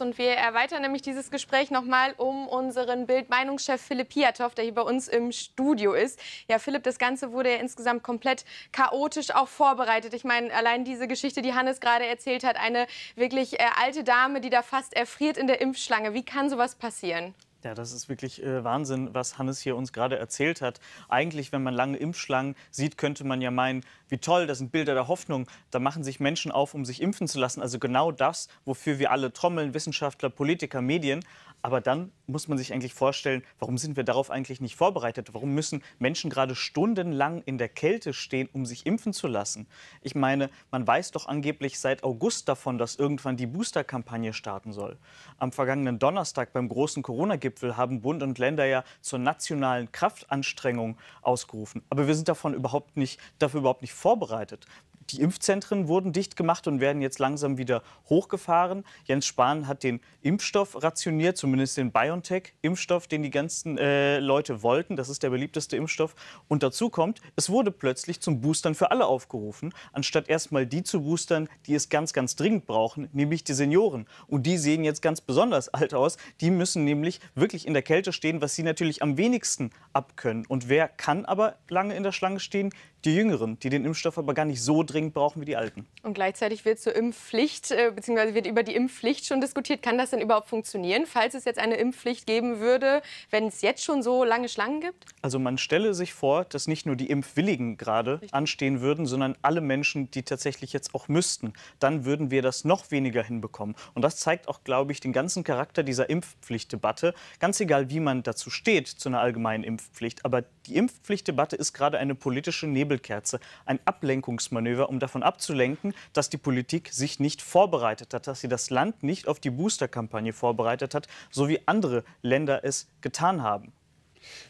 Und wir erweitern nämlich dieses Gespräch nochmal um unseren Bildmeinungschef Philipp Piatow, der hier bei uns im Studio ist. Ja, Philipp, das Ganze wurde ja insgesamt komplett chaotisch auch vorbereitet. Ich meine, allein diese Geschichte, die Hannes gerade erzählt hat, eine wirklich äh, alte Dame, die da fast erfriert in der Impfschlange. Wie kann sowas passieren? Ja, das ist wirklich äh, Wahnsinn, was Hannes hier uns gerade erzählt hat. Eigentlich, wenn man lange Impfschlangen sieht, könnte man ja meinen, wie toll, das sind Bilder der Hoffnung. Da machen sich Menschen auf, um sich impfen zu lassen. Also genau das, wofür wir alle trommeln, Wissenschaftler, Politiker, Medien. Aber dann muss man sich eigentlich vorstellen, warum sind wir darauf eigentlich nicht vorbereitet? Warum müssen Menschen gerade stundenlang in der Kälte stehen, um sich impfen zu lassen? Ich meine, man weiß doch angeblich seit August davon, dass irgendwann die Booster-Kampagne starten soll. Am vergangenen Donnerstag beim großen Corona-Gipfel G7-Gipfel haben Bund und Länder ja zur nationalen Kraftanstrengung ausgerufen. Aber wir sind davon überhaupt nicht, dafür überhaupt nicht vorbereitet die Impfzentren wurden dicht gemacht und werden jetzt langsam wieder hochgefahren. Jens Spahn hat den Impfstoff rationiert, zumindest den BioNTech-Impfstoff, den die ganzen äh, Leute wollten. Das ist der beliebteste Impfstoff. Und dazu kommt, es wurde plötzlich zum Boostern für alle aufgerufen, anstatt erstmal die zu boostern, die es ganz, ganz dringend brauchen, nämlich die Senioren. Und die sehen jetzt ganz besonders alt aus. Die müssen nämlich wirklich in der Kälte stehen, was sie natürlich am wenigsten abkönnen. Und wer kann aber lange in der Schlange stehen? Die Jüngeren, die den Impfstoff aber gar nicht so dringend dringend brauchen wir die Alten. Und gleichzeitig wird zur Impfpflicht, äh, beziehungsweise wird über die Impfpflicht schon diskutiert. Kann das denn überhaupt funktionieren, falls es jetzt eine Impfpflicht geben würde, wenn es jetzt schon so lange Schlangen gibt? Also man stelle sich vor, dass nicht nur die Impfwilligen gerade anstehen würden, sondern alle Menschen, die tatsächlich jetzt auch müssten. Dann würden wir das noch weniger hinbekommen. Und das zeigt auch, glaube ich, den ganzen Charakter dieser Impfpflichtdebatte. Ganz egal, wie man dazu steht, zu einer allgemeinen Impfpflicht. Aber die Impfpflichtdebatte ist gerade eine politische Nebelkerze, ein Ablenkungsmanöver oder äh, um davon abzulenken, dass die Politik sich nicht vorbereitet hat, dass sie das Land nicht auf die Booster-Kampagne vorbereitet hat, so wie andere Länder es getan haben.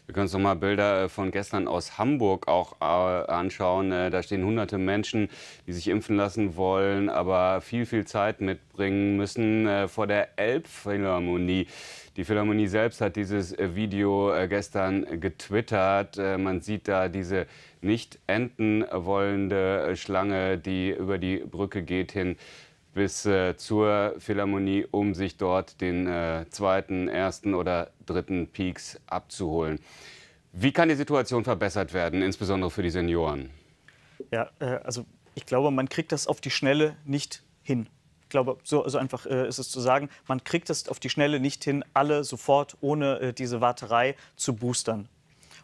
Wir können uns noch mal Bilder äh, von gestern aus Hamburg auch äh, anschauen. Äh, da stehen hunderte Menschen, die sich impfen lassen wollen, aber viel, viel Zeit mitbringen müssen vor der Elbphilharmonie. Die Philharmonie selbst hat dieses Video gestern getwittert. Man sieht da diese nicht enden wollende Schlange, die über die Brücke geht hin bis äh, zur Philharmonie, um sich dort den äh, zweiten, ersten oder dritten Peaks abzuholen. Wie kann die Situation verbessert werden, insbesondere für die Senioren? Ja, äh, also ich glaube, man kriegt das auf die Schnelle nicht hin. Ich glaube, so also einfach äh, ist es zu sagen, man kriegt es auf die Schnelle nicht hin, alle sofort ohne äh, diese Warterei zu boostern.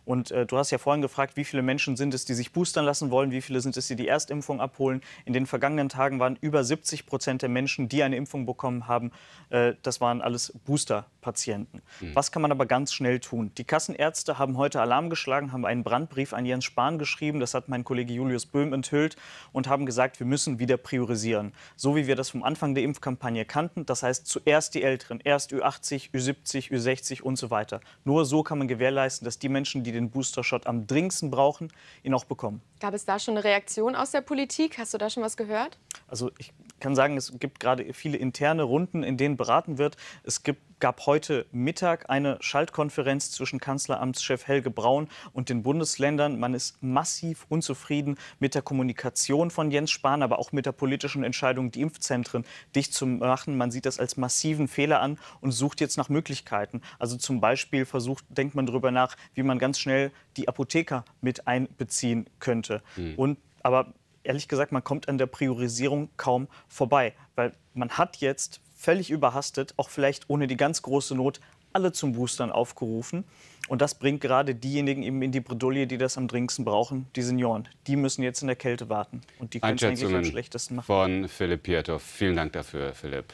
Und äh, du hast ja vorhin gefragt, wie viele Menschen sind es, die sich boostern lassen wollen, wie viele sind es, die die Erstimpfung abholen. In den vergangenen Tagen waren über 70 Prozent der Menschen, die eine Impfung bekommen haben, äh, das waren alles Booster. Patienten. Mhm. Was kann man aber ganz schnell tun? Die Kassenärzte haben heute Alarm geschlagen, haben einen Brandbrief an Jens Spahn geschrieben, das hat mein Kollege Julius Böhm enthüllt und haben gesagt, wir müssen wieder priorisieren. So wie wir das vom Anfang der Impfkampagne kannten, das heißt zuerst die Älteren, erst Ü80, Ü70, Ü60 und so weiter. Nur so kann man gewährleisten, dass die Menschen, die den Booster-Shot am dringendsten brauchen, ihn auch bekommen. Gab es da schon eine Reaktion aus der Politik? Hast du da schon was gehört? Also ich kann sagen, es gibt gerade viele interne Runden, in denen beraten wird. Es gibt, gab heute Mittag eine Schaltkonferenz zwischen Kanzleramtschef Helge Braun und den Bundesländern. Man ist massiv unzufrieden mit der Kommunikation von Jens Spahn, aber auch mit der politischen Entscheidung, die Impfzentren dicht zu machen. Man sieht das als massiven Fehler an und sucht jetzt nach Möglichkeiten. Also zum Beispiel versucht, denkt man darüber nach, wie man ganz schnell die Apotheker mit einbeziehen könnte. Seite. Mhm. Und, aber ehrlich gesagt, man kommt an der Priorisierung kaum vorbei, weil man hat jetzt völlig überhastet, auch vielleicht ohne die ganz große Not, alle zum Boostern aufgerufen. Und das bringt gerade diejenigen eben in die Bredouille, die das am dringendsten brauchen, die Senioren. Die müssen jetzt in der Kälte warten. Und die können es eigentlich am schlechtesten machen. Von Philipp Pietow. Vielen Dank dafür, Philipp.